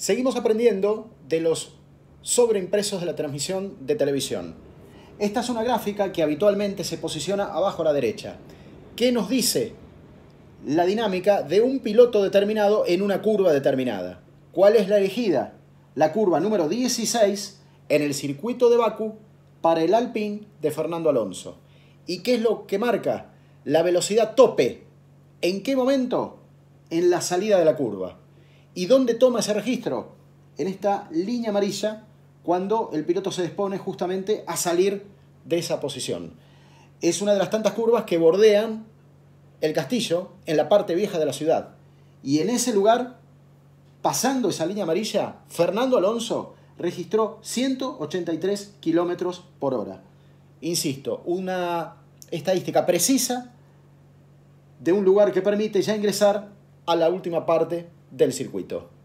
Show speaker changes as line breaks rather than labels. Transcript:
Seguimos aprendiendo de los sobreimpresos de la transmisión de televisión. Esta es una gráfica que habitualmente se posiciona abajo a la derecha. ¿Qué nos dice la dinámica de un piloto determinado en una curva determinada? ¿Cuál es la elegida? La curva número 16 en el circuito de Baku para el Alpine de Fernando Alonso. ¿Y qué es lo que marca? La velocidad tope. ¿En qué momento? En la salida de la curva. ¿Y dónde toma ese registro? En esta línea amarilla, cuando el piloto se dispone justamente a salir de esa posición. Es una de las tantas curvas que bordean el castillo en la parte vieja de la ciudad. Y en ese lugar, pasando esa línea amarilla, Fernando Alonso registró 183 kilómetros por hora. Insisto, una estadística precisa de un lugar que permite ya ingresar a la última parte del circuito.